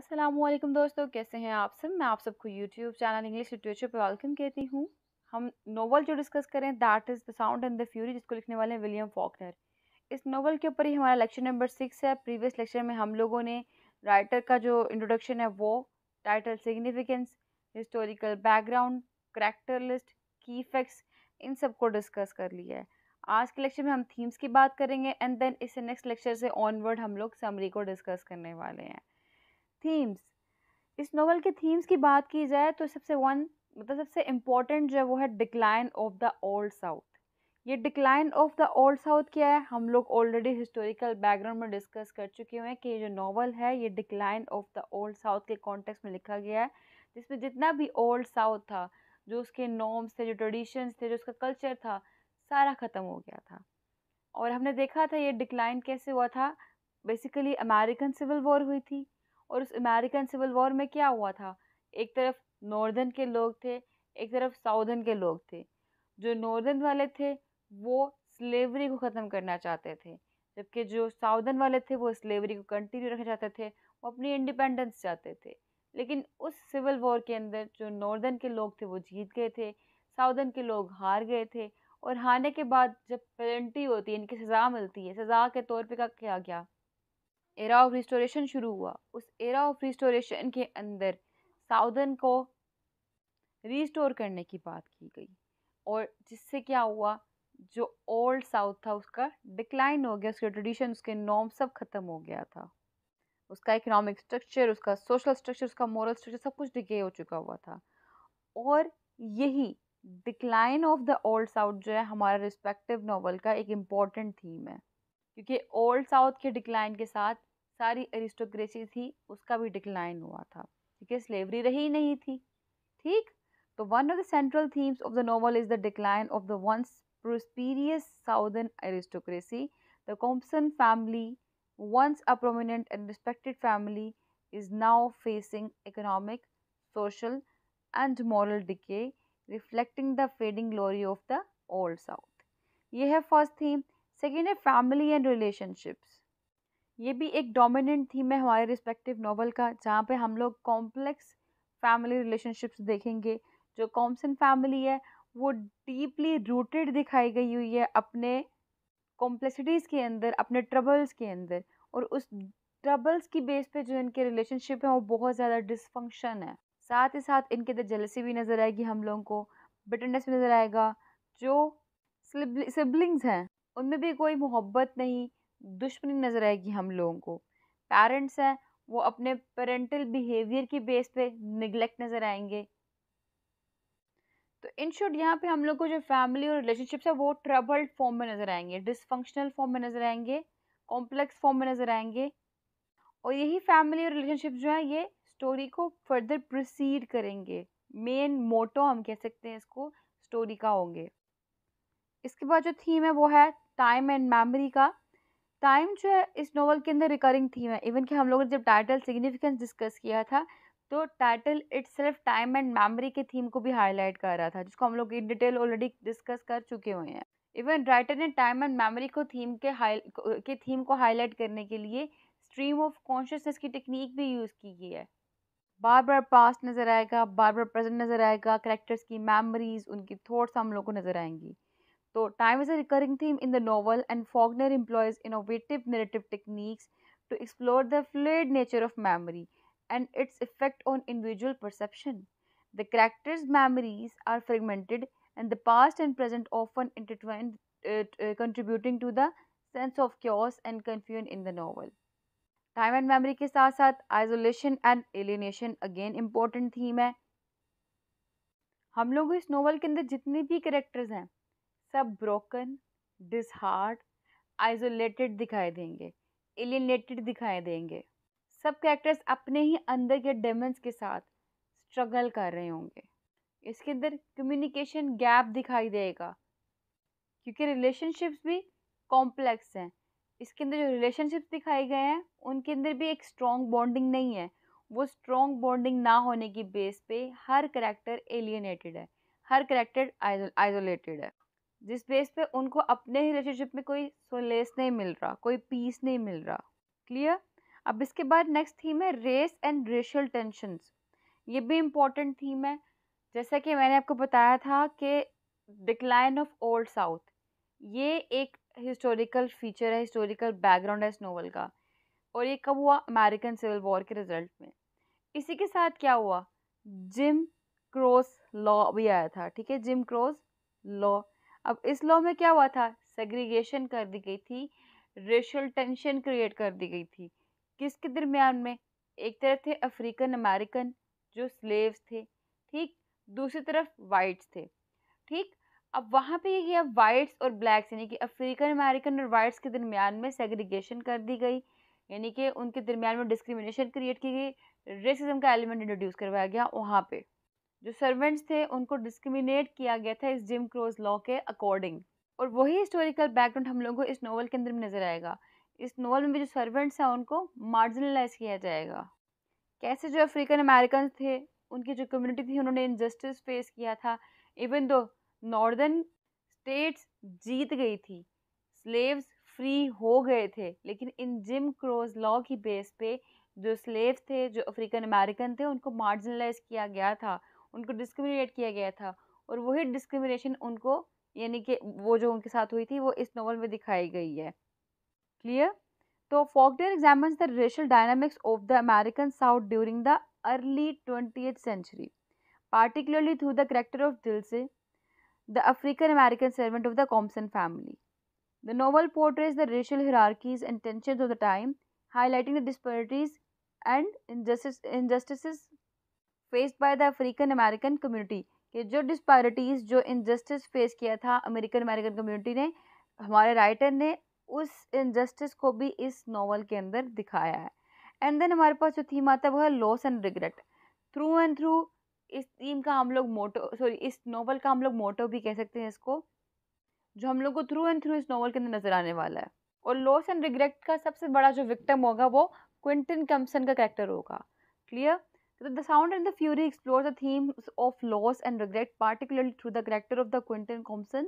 असलम दोस्तों कैसे हैं आप सब मैं आप सबको यूट्यूब चैनल इंग्लिश लिटरेचर पर वेलकम कहती हूँ हम नोवल जो डिस्कस करें that is the sound and the fury जिसको लिखने वाले हैं विलियम फॉकनर इस नोवल के ऊपर ही हमारा लेक्चर नंबर सिक्स है प्रीवियस लेक्चर में हम लोगों ने राइटर का जो इंट्रोडक्शन है वो title significance historical background character list की फैक्ट्स इन सब को डिस्कस कर लिया है आज के लेक्चर में हम थीम्स की बात करेंगे एंड देन इससे नेक्स्ट लेक्चर से ऑनवर्ड हम लोग समरी को डिस्कस करने वाले हैं थीम्स इस नावल के थीम्स की बात की जाए तो सबसे वन मतलब सबसे इम्पॉर्टेंट जो है वो है decline of the Old South ये decline of the Old South क्या है हम लोग ऑलरेडी हिस्टोरिकल बैकग्राउंड में डिस्कस कर चुके हैं कि ये जो नॉवल है ये decline of the Old South के कॉन्टेक्स्ट में लिखा गया है जिसमें जितना भी ओल्ड साउथ था जो उसके नॉर्म्स थे जो ट्रेडिशंस थे जो उसका कल्चर था सारा ख़त्म हो गया था और हमने देखा था ये डिक्लाइन कैसे हुआ था बेसिकली अमेरिकन सिविल वॉर हुई थी और उस अमेरिकन सिविल वॉर में क्या हुआ था एक तरफ नॉर्दर्न के लोग थे एक तरफ साउदर्न के लोग थे जो नॉर्दर्न वाले थे वो स्लेवरी को ख़त्म करना चाहते थे जबकि जो साउदर्न वाले थे वो स्लेवरी को कंटिन्यू रखना चाहते थे वो अपनी इंडिपेंडेंस चाहते थे लेकिन उस सिविल वॉर के अंदर जो नॉर्दर्न के लोग थे वो जीत गए थे साउदर्न के लोग हार गए थे और हारने के बाद जब पेनल्टी होती है इनकी सज़ा मिलती है सज़ा के तौर पे क्या क्या गया एरा ऑफ रिस्टोरेशन शुरू हुआ उस एरा ऑफ रिस्टोरेशन के अंदर साउदर्न को रिस्टोर करने की बात की गई और जिससे क्या हुआ जो ओल्ड साउथ था उसका डिक्लाइन हो गया उसके ट्रेडिशन उसके नॉर्म सब ख़त्म हो गया था उसका इकोनॉमिक स्ट्रक्चर उसका सोशल स्ट्रक्चर उसका मॉरल स्ट्रक्चर सब कुछ डिके हो चुका हुआ था और यही decline of the Old South जो है हमारा रिस्पेक्टिव नावल का एक इम्पॉर्टेंट थीम है क्योंकि ओल्ड साउथ के डिक्लाइन के साथ सारी एरिस्टोक्रेसी थी उसका भी डिक्लाइन हुआ था ठीक है स्लेवरी रही नहीं थी ठीक तो one of the central themes of the novel is the decline of the once prosperous southern aristocracy the Compson family once a prominent and respected family is now facing economic social and moral decay reflecting the fading glory of the Old South ये है first theme second है family and relationships ये भी एक dominant theme है हमारे respective novel का जहाँ पे हम लोग कॉम्प्लेक्स फैमिली रिलेशनशिप्स देखेंगे जो कॉम्सन फैमिली है वो डीपली रूटेड दिखाई गई हुई है अपने कॉम्प्लेक्सिटीज़ के अंदर अपने ट्रबल्स के अंदर और उस ट्रबल्स की बेस पे जो इनके रिलेशनशिप है वो बहुत ज़्यादा डिसफंक्शन है साथ ही साथ इनके अंदर जलसी भी नज़र आएगी हम लोगों को बिटरनेस भी नज़र आएगा जो सिबलिंग्स हैं उनमें भी कोई मोहब्बत नहीं दुश्मनी नज़र आएगी हम लोगों को पेरेंट्स हैं वो अपने पेरेंटल बिहेवियर की बेस पे निगलेक्ट नज़र आएंगे तो इन शॉर्ट यहाँ पे हम लोग को जो फैमिली और रिलेशनशिप्स है वो ट्रबल्ड फॉर्म में नज़र आएंगे डिसफंक्शनल फॉर्म में नज़र आएंगे कॉम्प्लेक्स फॉर्म में नज़र आएंगे और यही फैमिली और रिलेशनशिप जो है ये स्टोरी को फर्दर प्रोसीड करेंगे मेन मोटो हम कह सकते हैं इसको स्टोरी का होंगे इसके बाद जो थीम है वो है टाइम एंड मेमोरी का टाइम जो है इस नोवेल के अंदर रिकरिंग थीम है इवन कि हम लोगों ने जब टाइटल सिग्निफिकेंस डिस्कस किया था तो टाइटल इट सिर्फ टाइम एंड मेमोरी के थीम को भी हाईलाइट कर रहा था जिसको हम लोग इन डिटेल ऑलरेडी डिस्कस कर चुके हुए हैं इवन राइटर ने टाइम एंड मेमोरी को थीम के हाई के थीम को हाईलाइट करने के लिए स्ट्रीम ऑफ कॉन्शियसनेस की टेक्निक भी यूज़ की गई है बार बार पास्ट नज़र आएगा बार बार प्रेजेंट नज़र आएगा करेक्टर्स की मेमोरीज उनकी थॉट्स हम लोग को नज़र आएंगी तो time is a recurring theme in the novel and Faulkner employs innovative narrative techniques to explore the fluid nature of memory and its effect on individual perception the characters memories are fragmented and the past and present often intertwined contributing to the sense of क्योर्स and confusion in the novel time and memory के साथ साथ isolation and alienation again important theme है हम लोग इस novel के अंदर जितने भी करेक्टर्स हैं सब ब्रोकन डिसहार्ट आइसोलेटेड दिखाई देंगे एलिनेटेड दिखाई देंगे सब कैरेक्टर्स अपने ही अंदर के डेमेंस के साथ स्ट्रगल कर रहे होंगे इसके अंदर कम्युनिकेशन गैप दिखाई देगा क्योंकि रिलेशनशिप्स भी कॉम्प्लेक्स हैं इसके अंदर जो रिलेशनशिप्स दिखाए गए हैं उनके अंदर भी एक स्ट्रॉन्ग बॉन्डिंग नहीं है वो स्ट्रॉन्ग बॉन्डिंग ना होने की बेस पे हर करेक्टर एलियनेटेड है हर करेक्टर आइसोलेटेड है जिस बेस पे उनको अपने ही रिलेशनशिप में कोई सोलेस नहीं मिल रहा कोई पीस नहीं मिल रहा क्लियर अब इसके बाद नेक्स्ट थीम है रेस एंड रेशल टेंशंस ये भी इम्पोर्टेंट थीम है जैसा कि मैंने आपको बताया था कि डिक्लाइन ऑफ ओल्ड साउथ ये एक हिस्टोरिकल फीचर है हिस्टोरिकल बैकग्राउंड है इस नोवल का और ये कब हुआ अमेरिकन सिविल वॉर के रिजल्ट में इसी के साथ क्या हुआ जिम क्रोस लॉ भी आया था ठीक है जिम क्रोस लॉ अब इस लॉ में क्या हुआ था सेग्रीगेशन कर दी गई थी रेशल टेंशन क्रिएट कर दी गई थी किसके दरमियान में एक तरफ थे अफ्रीकन अमेरिकन जो स्लेव्स थे ठीक दूसरी तरफ वाइट्स थे ठीक अब वहाँ पे ये अब वाइट्स और ब्लैक्स यानी कि अफ्रीकन अमेरिकन और वाइट्स के दरमियान में सेग्रीगेशन कर दी गई यानी कि उनके दरमियान में डिस्क्रिमिनेशन क्रिएट की गई रेसिज्म का एलिमेंट इंट्रोड्यूस करवाया गया वहाँ पर जो सर्वेंट्स थे उनको डिस्क्रिमिनेट किया गया था इस जिम क्रोज लॉ के अकॉर्डिंग और वही हिस्टोरिकल बैकग्राउंड हम लोगों को इस नावल के अंदर में नज़र आएगा इस नावल में भी जो सर्वेंट्स हैं उनको मार्जिनलाइज किया जाएगा कैसे जो अफ्रीकन अमेरिकन थे उनकी जो कम्युनिटी थी उन्होंने इनजस्टिस फेस किया था इवन दो नॉर्दर्न स्टेट्स जीत गई थी स्लेव्स फ्री हो गए थे लेकिन इन जिम क्रोज लॉ की बेस पे जो स्लेव्स थे जो अफ्रीकन अमेरिकन थे उनको मार्जिनलाइज किया गया था उनको डिस्क्रिमिनेट किया गया था और वही डिस्क्रिमिनेशन उनको यानी कि वो जो उनके साथ हुई थी वो इस नावल में दिखाई गई है क्लियर तो Faulkner examines the racial dynamics of the American South during the early twenty century particularly through the character of Dilsey the African American servant of the Compson family the novel portrays the racial hierarchies and tension of the time highlighting the disparities and injustice faced by the African American community कि जो disparities जो injustice face किया था American American community ने हमारे writer ने उस injustice को भी इस नावल के अंदर दिखाया है एंड देन हमारे पास जो थीम आता है वो है loss and regret through and through इस थीम का हम लोग मोटो सॉरी इस नावल का हम लोग मोटो भी कह सकते हैं इसको जो हम लोग को थ्रू एंड थ्रू इस नावल के अंदर नज़र आने वाला है और लॉस एंड रिग्रेट का सबसे बड़ा जो विक्टम होगा वो क्विंटन कम्सन का कैरेक्टर होगा clear The Sound and the Fury explores the themes of loss and regret, particularly through the character of the Quentin Compson.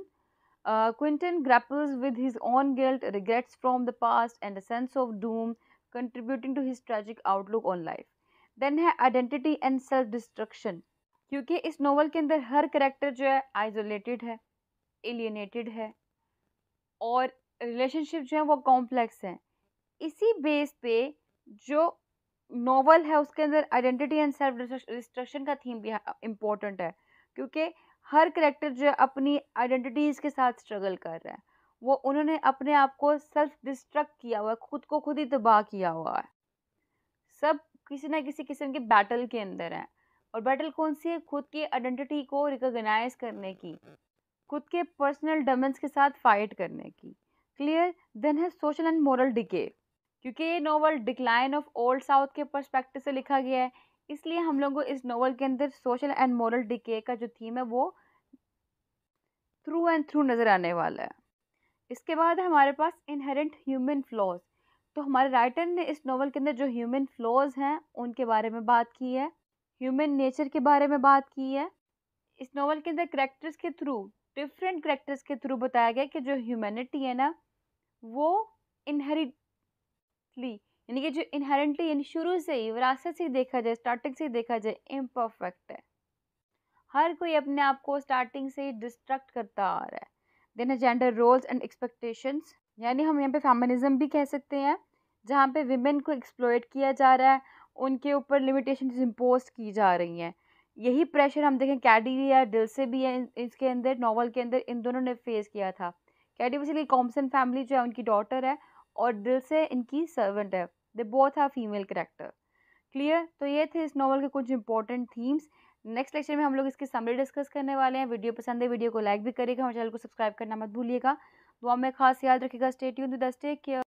Uh, Quentin grapples with his own guilt, regrets from the past, and a sense of doom, contributing to his tragic outlook on life. Then है identity and self destruction क्योंकि इस novel के अंदर हर character जो है isolated है alienated है और रिलेशनशिप जो है वो कॉम्प्लेक्स है इसी बेस पे जो नॉवल है उसके अंदर आइडेंटिटी एंड सेल्फ डिस्ट्रक्शन का थीम भी इम्पोर्टेंट है क्योंकि हर करेक्टर जो है अपनी आइडेंटिटीज़ के साथ स्ट्रगल कर रहा है वो उन्होंने अपने आप को सेल्फ डिस्ट्रक्ट किया हुआ है खुद को खुद ही तबाह किया हुआ है सब किसी ना किसी किस्म के बैटल के अंदर हैं और बैटल कौन सी है खुद की आइडेंटिटी को रिकोगनाइज करने की खुद के पर्सनल डमेंस के साथ फाइट करने की क्लियर देन है सोशल एंड मॉरल डिके क्योंकि ये novel decline of Old South के परस्पेक्टिव से लिखा गया है इसलिए हम लोग को इस नावल के अंदर सोशल एंड मॉरल डिके का जो थीम है वो थ्रू एंड थ्रू नज़र आने वाला है इसके बाद हमारे पास इनहेरेंट ह्यूमन फ्लॉज तो हमारे राइटर ने इस नावल के अंदर जो ह्यूमन फ्लॉज हैं उनके बारे में बात की है ह्यूमन नेचर के बारे में बात की है इस नावल के अंदर करेक्टर्स के थ्रू डिफरेंट करेक्टर्स के थ्रू बताया गया कि जो ह्यूमनिटी है ना वो इनहेरिट परफेक्टली यानी कि जो इनहेरेंटली यानी शुरू से ही विरासत से देखा जाए स्टार्टिंग से देखा जाए इम्परफेक्ट है हर कोई अपने आप को स्टार्टिंग से ही डिस्ट्रक्ट करता आ रहा है then gender roles and expectations यानी हम यहाँ पे फेमिनिज्म भी कह सकते हैं जहाँ पे विमेन को एक्सप्लोइट किया जा रहा है उनके ऊपर लिमिटेशन इम्पोज की जा रही हैं यही प्रेशर हम देखें कैडी या दिल से भी है इसके अंदर नॉवल के अंदर इन दोनों ने फेस किया था कैडी बेसिकली कॉम्सन फैमिली जो है उनकी डॉटर है और दिल से इनकी सर्वेंट है they both are female character clear तो ये थे इस नॉवल के कुछ इंपॉर्टेंट थीम्स नेक्स्ट लेक्चर में हम लोग इसकी समरी डिस्कस करने वाले हैं वीडियो पसंद है वीडियो को लाइक भी करेगा हमारे चैनल को सब्सक्राइब करना मत भूलिएगा दुआ में खास याद रखिएगा state you the take care